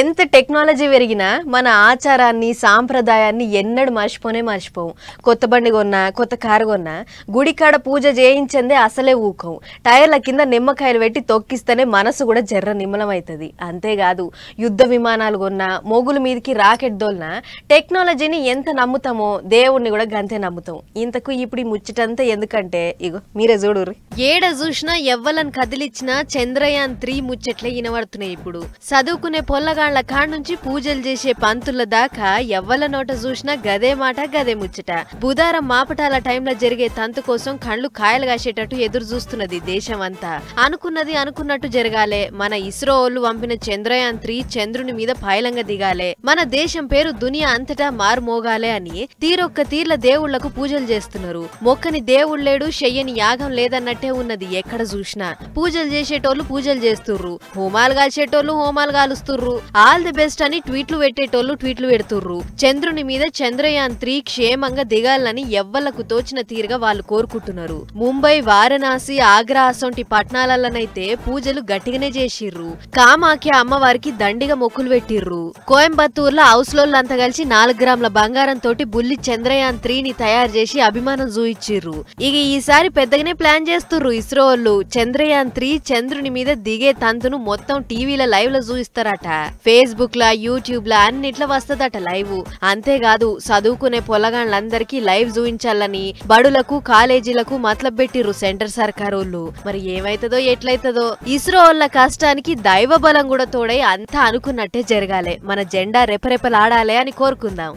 ఎంత టెక్నాలజీ పెరిగినా మన ఆచారాన్ని సాంప్రదాయాన్ని ఎన్నడు మర్చిపోనే మర్చిపోవు కొత్త బండి కొన్నా కొత్త కారు కొన్నా గుడికాడ పూజ చేయించిందే అసలే ఊకం టైర్ల కింద నిమ్మకాయలు పెట్టి తొక్కిస్తేనే మనసు కూడా జర్ర నిమ్మలమవుతుంది అంతేకాదు యుద్ధ విమానాలు కొన్నా మొగుల మీదకి రాకెట్ దోలినా టెక్నాలజీని ఎంత నమ్ముతామో దేవుణ్ణి కూడా గంతే నమ్ముతాం ఇంతకు ఇప్పుడు ముచ్చటంతా ఎందుకంటే ఇగో మీరే చూడు ఏడ చూసినా ఎవ్వలను కదిలిచ్చినా చంద్రయాన్ త్రీ ముచ్చట్లే వినబడుతున్నాయి ఇప్పుడు చదువుకునే పొల్లగా ముసలాళ్ళ కాడ నుంచి పూజలు చేసే పంతుల దాకా ఎవ్వల నోట చూసినా గదే మాట గదే ముచ్చట బుధారం మాపటాల టైంలో జరిగే తంతు కోసం కళ్ళు కాయలు కాసేటట్టు ఎదురు చూస్తున్నది దేశం అంతా అనుకున్నది అనుకున్నట్టు జరగాలే మన ఇస్రో వాళ్ళు పంపిన చంద్రయాన్ త్రీ చంద్రుని మీద పాయలంగా దిగాలే మన దేశం పేరు దునియా అంతటా మారుమోగాలే అని తీరొక్క తీర్ల దేవుళ్లకు పూజలు చేస్తున్నారు మొక్కని దేవుళ్ళేడు శయ్యని యాగం లేదన్నట్టే ఉన్నది ఎక్కడ చూసినా పూజలు చేసేటోళ్ళు పూజలు చేస్తుర్రు హోమాలు కాల్చేటోళ్ళు హోమాలు కాలుస్తుర్రు ఆల్ ది బెస్ట్ అని ట్వీట్లు పెట్టేటోళ్ళు ట్వీట్లు పెడుతుర్రు చంద్రుని మీద చంద్రయాన్ త్రీ క్షేమంగా దిగాలని ఎవ్వలకు తోచిన తీరుగా వాళ్ళు కోరుకుంటున్నారు ముంబై వారణాసి ఆగ్రా అసొంటి పట్టణాలలోనైతే పూజలు గట్టిగానే చేసిర్రు కామాఖ్య అమ్మవారికి దండిగా మొక్కులు పెట్టిర్రు కోయంబత్తూర్ లో హౌస్ లోళ్ళంతా కలిసి నాలుగు గ్రాముల బంగారం తోటి బుల్లి చంద్రయాన్ త్రీని తయారు చేసి అభిమానం చూయించిర్రు ఇక ఈసారి పెద్దగానే ప్లాన్ చేస్తుర్రు ఇస్రో వాళ్ళు చంద్రయాన్ త్రీ చంద్రుని మీద దిగే తంతును మొత్తం టీవీల లైవ్ లో చూయిస్తారట ఫేస్బుక్ యూట్యూబ్ లా అన్నిట్లా వస్తుందట లైవ్ అంతేకాదు చదువుకునే పొలగాళ్ళందరికీ లైవ్ చూపించాలని బడులకు కాలేజీలకు మతలబ్ పెట్టిర్రు సెంటర్ సర్కారోళ్ళు మరి ఏమైతుందో ఎట్లయితుందో ఇస్రో వాళ్ళ కష్టానికి దైవ బలం కూడా తోడై అంతా అనుకున్నట్టే జరగాలి మన జెండా రెపరెపలాడాలి అని కోరుకుందాం